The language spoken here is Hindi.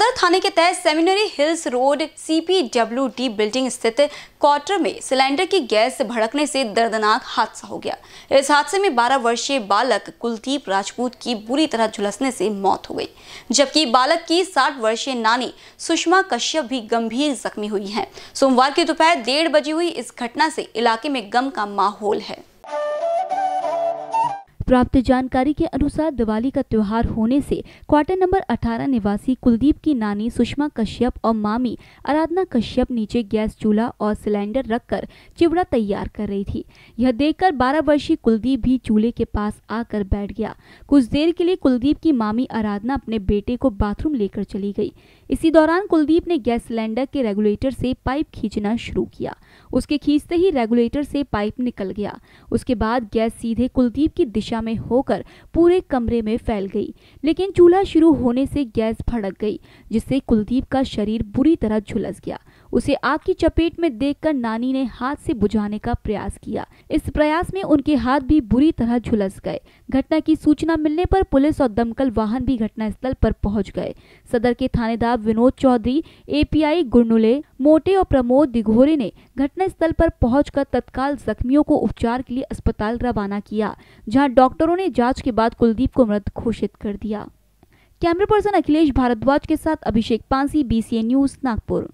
सदर थाने के तहत seminary hills road CPWD building स्थित क्वार्टर में सिलेंडर की गैस भड़कने से दर्दनाक हादसा हो गया इस हादसे में 12 वर्षीय बालक कुलदीप राजपूत की बुरी तरह झुलसने से मौत हो गई जबकि बालक की 60 वर्षीय नानी सुषमा कश्यप भी गंभीर जख्मी हुई है सोमवार की दोपहर डेढ़ बजी हुई इस घटना से इलाके में गम का माहौल है प्राप्त जानकारी के अनुसार दिवाली का त्यौहार होने से क्वार्टर नंबर 18 निवासी कुलदीप की नानी सुषमा कश्यप और मामी आराधना कश्यप नीचे गैस चूल्हा और सिलेंडर रखकर चिवड़ा तैयार कर रही थी यह देखकर 12 वर्षीय कुलदीप भी चूल्हे के पास आकर बैठ गया कुछ देर के लिए कुलदीप की मामी आराधना अपने बेटे को बाथरूम लेकर चली गई इसी दौरान कुलदीप ने गैस सिलेंडर के रेगुलेटर से पाइप खींचना शुरू किया उसके खींचते ही रेगुलेटर से पाइप निकल गया उसके बाद गैस सीधे कुलदीप की दिशा दिशा में होकर पूरे कमरे में फैल गई लेकिन चूल्हा शुरू होने से गैस भड़क गई जिससे कुलदीप का शरीर बुरी तरह झुलस गया उसे आग की चपेट में देखकर नानी ने हाथ से बुझाने का प्रयास किया इस प्रयास में उनके हाथ भी बुरी तरह झुलस गए घटना की सूचना मिलने पर पुलिस और दमकल वाहन भी घटनास्थल पर पहुंच गए सदर के थानेदार विनोद चौधरी एपीआई गुरनुले मोटे और प्रमोद दिघोरे ने घटनास्थल पर पहुँच तत्काल जख्मियों को उपचार के लिए अस्पताल रवाना किया जहाँ डॉक्टरों ने जाँच के बाद कुलदीप को मृत घोषित कर दिया कैमरा पर्सन अखिलेश भारद्वाज के साथ अभिषेक पांसी बीसीए न्यूज नागपुर